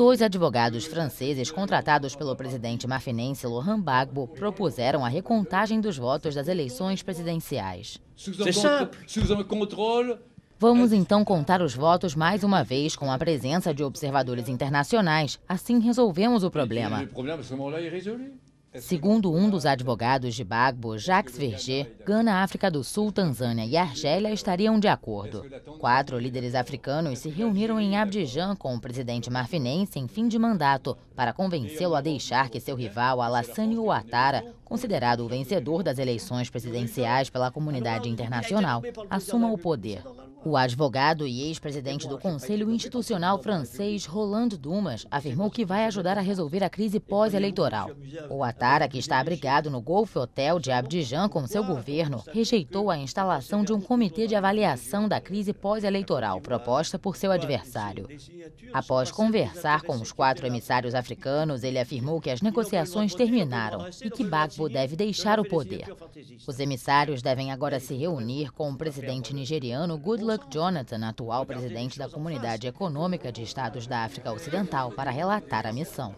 Dois advogados franceses contratados pelo presidente marfinense Laurent Gbagbo propuseram a recontagem dos votos das eleições presidenciais. Vamos então contar os votos mais uma vez com a presença de observadores internacionais. Assim resolvemos o problema. Segundo um dos advogados de Bagbo, Jacques Verger, Gana, África do Sul, Tanzânia e Argélia estariam de acordo. Quatro líderes africanos se reuniram em Abidjan com o presidente marfinense em fim de mandato para convencê-lo a deixar que seu rival Alassane Ouattara, considerado o vencedor das eleições presidenciais pela comunidade internacional, assuma o poder. O advogado e ex-presidente do Conselho Institucional francês, Roland Dumas, afirmou que vai ajudar a resolver a crise pós-eleitoral. O Atara, que está abrigado no Golf Hotel de Abidjan com seu governo, rejeitou a instalação de um comitê de avaliação da crise pós-eleitoral proposta por seu adversário. Após conversar com os quatro emissários africanos, ele afirmou que as negociações terminaram e que Bagbo deve deixar o poder. Os emissários devem agora se reunir com o presidente nigeriano Goodluck Goodluck Jonathan, atual presidente da Comunidade Econômica de Estados da África Ocidental, para relatar a missão.